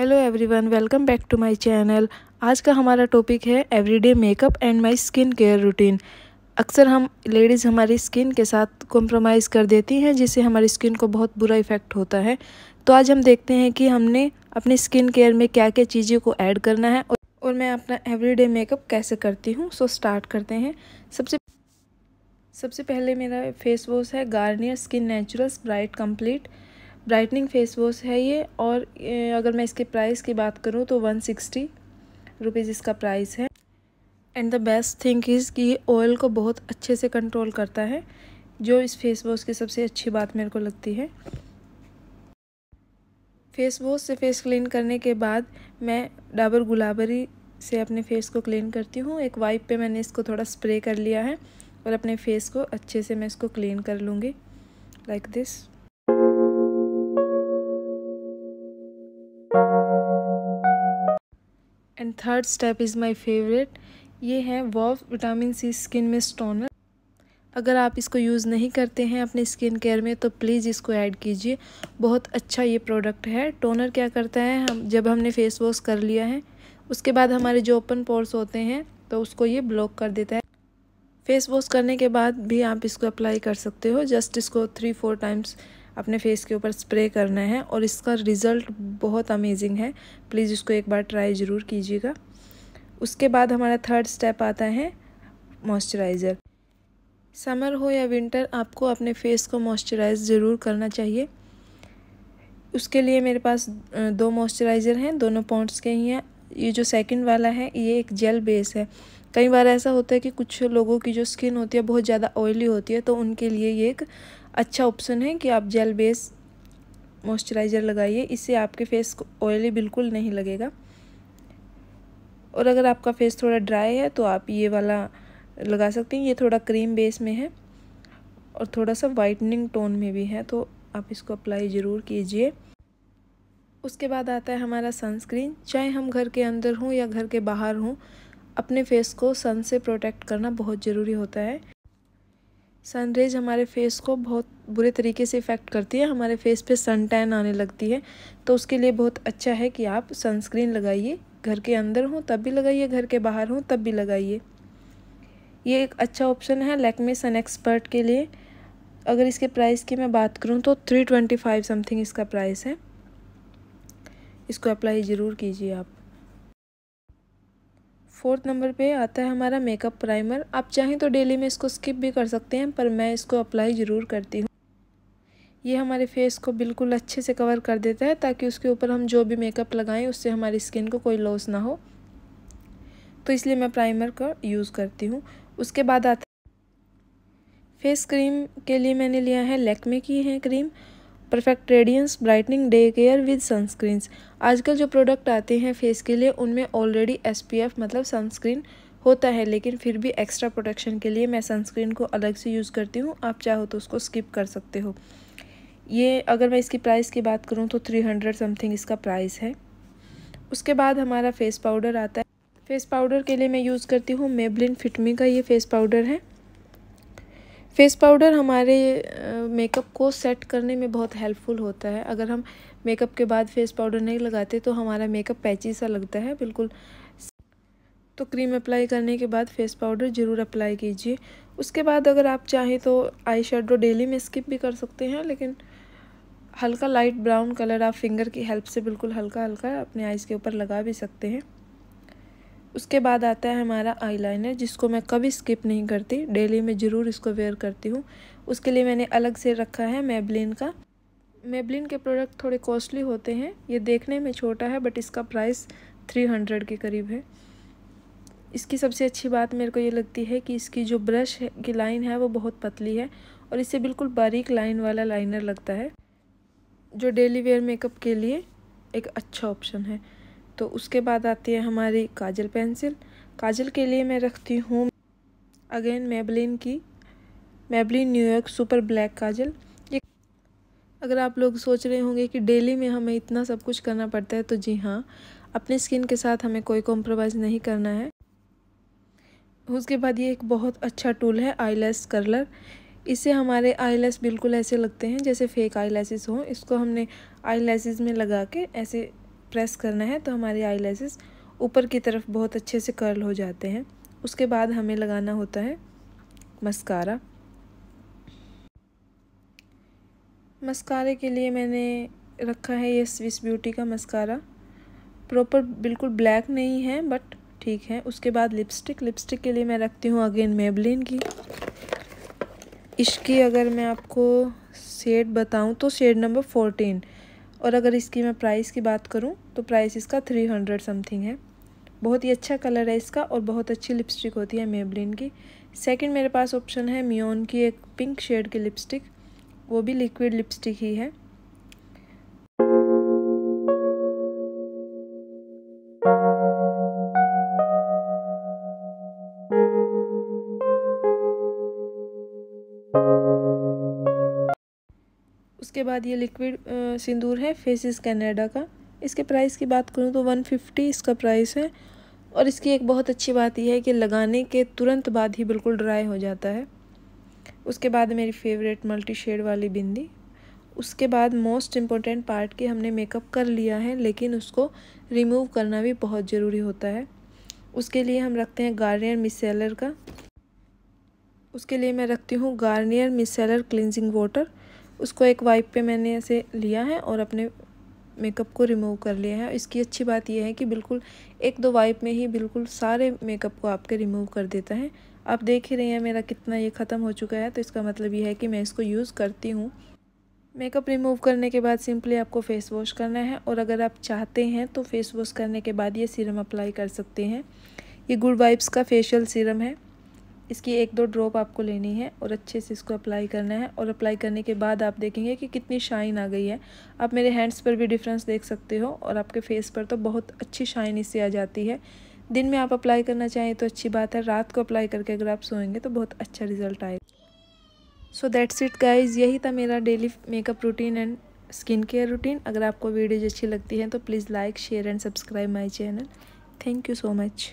hello everyone welcome back to my channel आज का हमारा टॉपिक है everyday makeup and my skin care routine अक्सर हम लेडीज़ हमारी स्किन के साथ कॉम्प्रोमाइज़ कर देती हैं जिससे हमारी स्किन को बहुत बुरा इफ़ेक्ट होता है तो आज हम देखते हैं कि हमने अपनी स्किन केयर में क्या क्या चीज़ों को ऐड करना है और मैं अपना एवरी मेकअप कैसे करती हूँ सो स्टार्ट करते हैं सबसे सबसे पहले मेरा फेस वॉश है Garnier Skin Naturals bright complete brightening face wash है ये और अगर मैं इसके प्राइस की बात करूँ तो वन सिक्सटी रुपीज़ इसका प्राइस है and the best thing is कि ये ऑयल को बहुत अच्छे से कंट्रोल करता है जो इस फेस वॉश की सबसे अच्छी बात मेरे को लगती है फेस वॉश से फेस क्लीन करने के बाद मैं डाबर गुलाबरी से अपने फेस को क्लीन करती हूँ एक वाइप पे मैंने इसको थोड़ा स्प्रे कर लिया है और अपने फेस को अच्छे से मैं इसको क्लीन कर लूँगी like like this third step is my favourite ये है वॉव विटामिन सी स्किन में स्टोनर अगर आप इसको यूज़ नहीं करते हैं अपने स्किन केयर में तो प्लीज़ इसको ऐड कीजिए बहुत अच्छा ये प्रोडक्ट है टोनर क्या करता है हम जब हमने फेस वॉश कर लिया है उसके बाद हमारे जो ओपन पोर्स होते हैं तो उसको ये ब्लॉक कर देता है फेस वॉश करने के बाद भी आप इसको अप्लाई कर सकते हो जस्ट इसको थ्री फोर टाइम्स अपने फेस के ऊपर स्प्रे करना है और इसका रिज़ल्ट बहुत अमेजिंग है प्लीज़ इसको एक बार ट्राई ज़रूर कीजिएगा उसके बाद हमारा थर्ड स्टेप आता है मॉइस्चराइज़र समर हो या विंटर आपको अपने फेस को मॉइस्चराइज ज़रूर करना चाहिए उसके लिए मेरे पास दो मॉइस्चराइज़र हैं दोनों पॉइंट्स के ही हैं ये जो सेकंड वाला है ये एक जेल बेस है कई बार ऐसा होता है कि कुछ लोगों की जो स्किन होती है बहुत ज़्यादा ऑयली होती है तो उनके लिए ये एक अच्छा ऑप्शन है कि आप जेल बेस मॉइस्चराइज़र लगाइए इससे आपके फेस को ऑयली बिल्कुल नहीं लगेगा और अगर आपका फेस थोड़ा ड्राई है तो आप ये वाला लगा सकते हैं ये थोड़ा क्रीम बेस में है और थोड़ा सा वाइटनिंग टोन में भी है तो आप इसको अप्लाई ज़रूर कीजिए उसके बाद आता है हमारा सनस्क्रीन चाहे हम घर के अंदर हों या घर के बाहर हों अपने फेस को सन से प्रोटेक्ट करना बहुत ज़रूरी होता है सनरेज हमारे फेस को बहुत बुरे तरीके से इफ़ेक्ट करती है हमारे फेस पे सन टैन आने लगती है तो उसके लिए बहुत अच्छा है कि आप सनस्क्रीन लगाइए घर के अंदर हों तब भी लगाइए घर के बाहर हों तब भी लगाइए ये एक अच्छा ऑप्शन है लैकमे सन एक्सपर्ट के लिए अगर इसके प्राइस की मैं बात करूँ तो थ्री ट्वेंटी फाइव समथिंग इसका प्राइस है इसको अप्लाई ज़रूर कीजिए आप फोर्थ नंबर पे आता है हमारा मेकअप प्राइमर आप चाहें तो डेली में इसको स्किप भी कर सकते हैं पर मैं इसको अप्लाई ज़रूर करती हूँ ये हमारे फेस को बिल्कुल अच्छे से कवर कर देता है ताकि उसके ऊपर हम जो भी मेकअप लगाएं उससे हमारी स्किन को कोई लॉस ना हो तो इसलिए मैं प्राइमर का यूज़ करती हूँ उसके बाद आता फेस क्रीम के लिए मैंने लिया है लेकमे की है cream perfect radiance brightening day care with sunscreens आजकल जो प्रोडक्ट आते हैं फेस के लिए उनमें ऑलरेडी एस मतलब सनस्क्रीन होता है लेकिन फिर भी एक्स्ट्रा प्रोटेक्शन के लिए मैं सनस्क्रीन को अलग से यूज़ करती हूँ आप चाहो तो उसको स्किप कर सकते हो ये अगर मैं इसकी प्राइस की बात करूँ तो थ्री हंड्रेड समथिंग इसका प्राइस है उसके बाद हमारा फेस पाउडर आता है फेस पाउडर के लिए मैं यूज़ करती हूँ मेबलिन फिटमी का ये फेस पाउडर है फेस पाउडर हमारे मेकअप को सेट करने में बहुत हेल्पफुल होता है अगर हम मेकअप के बाद फेस पाउडर नहीं लगाते तो हमारा मेकअप पैची सा लगता है बिल्कुल तो क्रीम अप्लाई करने के बाद फेस पाउडर ज़रूर अप्लाई कीजिए उसके बाद अगर आप चाहें तो आई शेडो डेली में स्किप भी कर सकते हैं लेकिन हल्का लाइट ब्राउन कलर आप फिंगर की हेल्प से बिल्कुल हल्का हल्का अपने आइज़ के ऊपर लगा भी सकते हैं उसके बाद आता है हमारा आईलाइनर जिसको मैं कभी स्किप नहीं करती डेली में ज़रूर इसको वेयर करती हूँ उसके लिए मैंने अलग से रखा है मेबलिन का मेबलिन के प्रोडक्ट थोड़े कॉस्टली होते हैं ये देखने में छोटा है बट इसका प्राइस थ्री हंड्रेड के करीब है इसकी सबसे अच्छी बात मेरे को ये लगती है कि इसकी जो ब्रश की लाइन है वो बहुत पतली है और इससे बिल्कुल बारीक लाइन वाला लाइनर लगता है जो डेली वेयर मेकअप के लिए एक अच्छा ऑप्शन है तो उसके बाद आती है हमारी काजल पेंसिल काजल के लिए मैं रखती हूँ अगेन मेबलिन की Maybelline New York super black kajal ये अगर आप लोग सोच रहे होंगे कि डेली में हमें इतना सब कुछ करना पड़ता है तो जी हाँ अपनी स्किन के साथ हमें कोई कॉम्प्रोमाइज़ नहीं करना है उसके बाद ये एक बहुत अच्छा टूल है आईलेस कर्लर इससे हमारे आईलेस बिल्कुल ऐसे लगते हैं जैसे फेक आई हों इसको हमने आई में लगा के ऐसे प्रेस करना है तो हमारे आई ऊपर की तरफ बहुत अच्छे से कर्ल हो जाते हैं उसके बाद हमें लगाना होता है मस्कारा मस्कारे के लिए मैंने रखा है ये स्विस ब्यूटी का मस्कारा प्रॉपर बिल्कुल ब्लैक नहीं है बट ठीक है उसके बाद लिपस्टिक लिपस्टिक के लिए मैं रखती हूँ अगेन मेबलिन की इश्की अगर मैं आपको शेड बताऊँ तो शेड नंबर फोर्टीन और अगर इसकी मैं प्राइस की बात करूँ तो प्राइस इसका थ्री हंड्रेड समथिंग है बहुत ही अच्छा कलर है इसका और बहुत अच्छी लिपस्टिक होती है मेबलिन की सेकंड मेरे पास ऑप्शन है मियोन की एक पिंक शेड की लिपस्टिक वो भी लिक्विड लिपस्टिक ही है उसके बाद ये लिक्विड सिंदूर है फेसिस कैनेडा का इसके प्राइस की बात करूँ तो वन फिफ्टी इसका प्राइस है और इसकी एक बहुत अच्छी बात यह है कि लगाने के तुरंत बाद ही बिल्कुल ड्राई हो जाता है उसके बाद मेरी फेवरेट मल्टी शेड वाली बिंदी उसके बाद मोस्ट इम्पोर्टेंट पार्ट कि हमने मेकअप कर लिया है लेकिन उसको रिमूव करना भी बहुत ज़रूरी होता है उसके लिए हम रखते हैं गार्नियर मिसेलर का उसके लिए मैं रखती हूँ गार्नियर मिसेलर क्लिनजिंग वाटर उसको एक वाइप पे मैंने ऐसे लिया है और अपने मेकअप को रिमूव कर लिया है इसकी अच्छी बात यह है कि बिल्कुल एक दो वाइप में ही बिल्कुल सारे मेकअप को आपके रिमूव कर देता है आप देख ही रहे हैं मेरा कितना ये ख़त्म हो चुका है तो इसका मतलब ये है कि मैं इसको यूज़ करती हूँ मेकअप रिमूव करने के बाद सिंपली आपको फ़ेस वॉश करना है और अगर आप चाहते हैं तो फ़ेस वॉश करने के बाद ये सीरम अप्लाई कर सकते हैं ये गुड वाइब्स का फेशियल सीरम है इसकी एक दो ड्रॉप आपको लेनी है और अच्छे से इसको अप्लाई करना है और अप्लाई करने के बाद आप देखेंगे कि कितनी शाइन आ गई है आप मेरे हैंड्स पर भी डिफरेंस देख सकते हो और आपके फेस पर तो बहुत अच्छी शाइन इससे आ जाती है दिन में आप अप्लाई करना चाहें तो अच्छी बात है रात को अप्लाई करके अगर आप सोएंगे तो बहुत अच्छा रिजल्ट आएगा सो दैट्स इट गाइज यही था मेरा daily makeup routine and skin care routine अगर आपको वीडियोज अच्छी लगती है तो please like share and subscribe my channel thank you so much